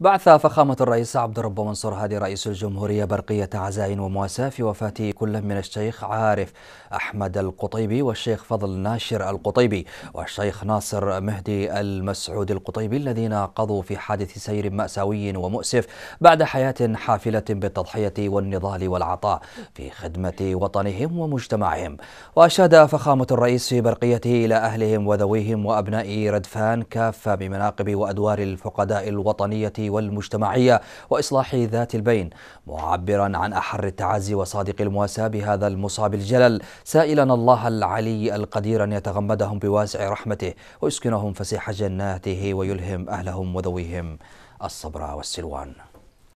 بعث فخامة الرئيس عبد الرب منصور هادي رئيس الجمهورية برقية عزاء ومواساة في وفاة كل من الشيخ عارف أحمد القطيبي والشيخ فضل ناشر القطيبي والشيخ ناصر مهدي المسعود القطيبي الذين قضوا في حادث سير مأساوي ومؤسف بعد حياة حافلة بالتضحية والنضال والعطاء في خدمة وطنهم ومجتمعهم وأشاد فخامة الرئيس في برقيته إلى أهلهم وذويهم وأبناء ردفان كافة بمناقب وأدوار الفقداء الوطنية والمجتمعية وإصلاح ذات البين معبرا عن أحر التعازي وصادق المواساة بهذا المصاب الجلل سائلا الله العلي القدير أن يتغمدهم بواسع رحمته ويسكنهم فسيح جناته ويلهم أهلهم وذويهم الصبر والسلوان